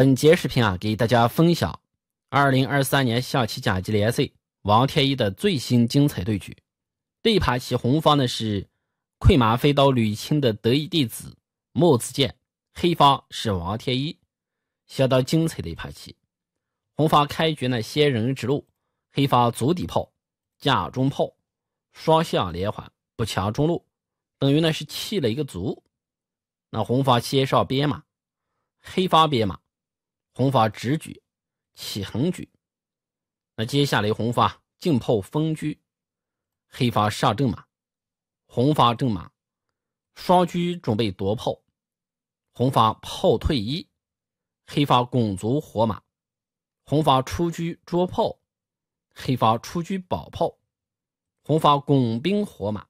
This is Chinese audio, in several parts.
本节视频啊，给大家分享二零二三年象棋甲级联赛王天一的最新精彩对局。这一盘棋红方呢是快马飞刀吕钦的得意弟子墨子健，黑方是王天一，相当精彩的一盘棋。红方开局呢先人指路，黑方足底炮架中炮，双向连环不强中路，等于呢是弃了一个卒。那红方先上边马，黑方边马。红方直举，起横举。那接下来，红方进炮封车，黑方上正马，红方正马双车准备夺炮。红方炮退一，黑发拱卒活马，红方出车捉炮，黑方出车保炮，红方拱兵活马。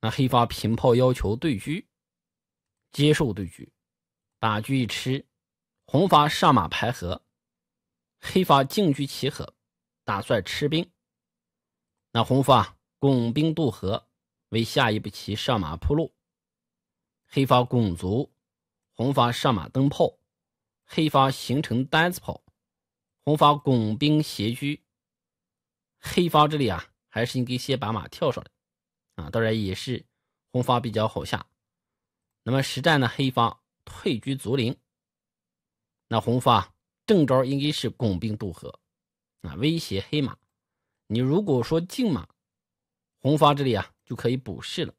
那黑发平炮要求对车，接受对车，打车一吃。红方上马排河，黑方进居骑河，打算吃兵。那红方拱兵渡河，为下一步棋上马铺路。黑方拱卒，红方上马灯炮，黑方形成单子炮，红方拱兵斜居。黑方这里啊，还是应该先把马跳上来啊，当然也是红方比较好下。那么实战呢，黑方退居卒零。那红方正招应该是拱兵渡河，啊，威胁黑马。你如果说进马，红方这里啊就可以补士了。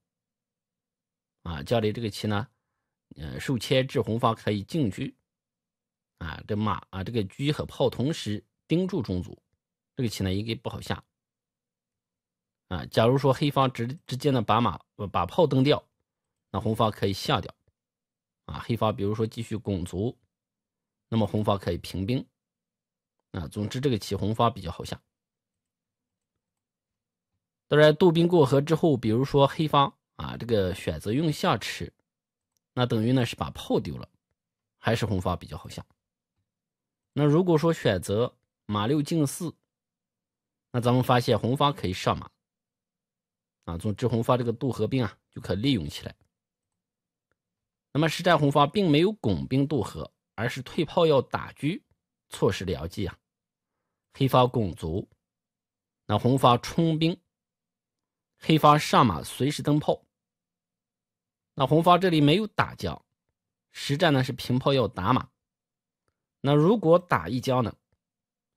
啊，家里这个棋呢，呃，受牵制，红方可以进车。啊，这马啊，这个车和炮同时盯住中卒，这个棋呢应该不好下。啊，假如说黑方直直接呢把马把炮蹬掉，那红方可以下掉。啊，黑方比如说继续拱卒。那么红方可以平兵，啊，总之这个棋红方比较好下。当然渡兵过河之后，比如说黑方啊，这个选择用象吃，那等于呢是把炮丢了，还是红方比较好下。那如果说选择马六进四，那咱们发现红方可以上马，啊，总之红方这个渡河兵啊就可利用起来。那么实战红方并没有拱兵渡河。而是退炮要打车，错失良机啊！黑方拱卒，那红方冲兵，黑方上马随时登炮。那红方这里没有打将，实战呢是平炮要打马。那如果打一将呢，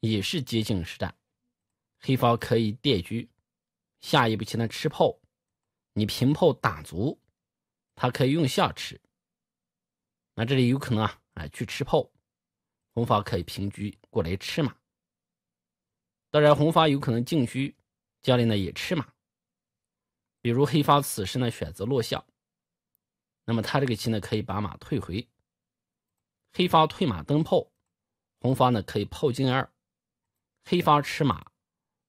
也是接近实战。黑方可以垫车，下一步棋呢吃炮。你平炮打卒，他可以用象吃。那这里有可能啊。哎，去吃炮，红方可以平车过来吃马。当然，红方有可能进车，将来呢也吃马。比如黑方此时呢选择落象，那么他这个棋呢可以把马退回。黑方退马登炮，红方呢可以炮进二，黑方吃马，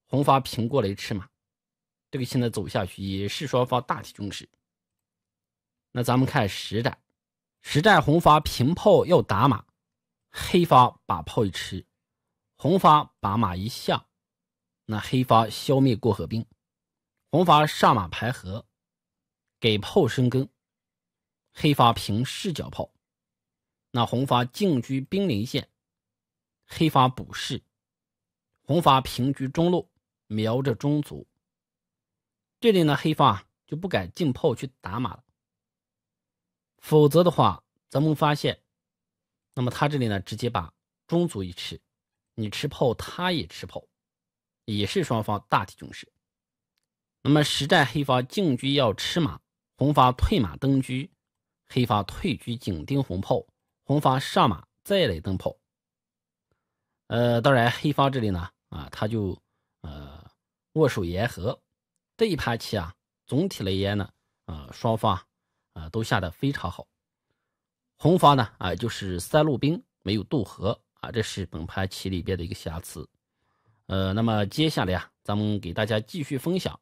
红方平过来吃马。这个棋呢走下去也是双方大体中势。那咱们看实战。实战，红方平炮要打马，黑方把炮一吃，红方把马一下，那黑方消灭过河兵，红方上马排河，给炮生根，黑方平视角炮，那红方进居兵临线，黑方补士，红方平居中路，瞄着中卒，这里呢，黑方啊就不敢进炮去打马了。否则的话，咱们发现，那么他这里呢，直接把中卒一吃，你吃炮，他也吃炮，也是双方大体均势。那么实战黑方进车要吃马，红方退马登车，黑方退车紧盯红炮，红方上马再来登炮。呃，当然黑方这里呢，啊，他就呃握手言和。这一盘棋啊，总体而言呢，啊，双方。啊，都下的非常好。红方呢，啊，就是三路兵没有渡河啊，这是本盘棋里边的一个瑕疵。呃，那么接下来啊，咱们给大家继续分享，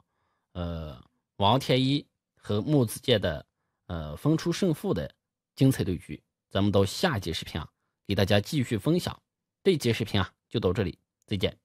呃，王天一和木子健的呃分出胜负的精彩对局。咱们到下集视频啊，给大家继续分享。这集视频啊，就到这里，再见。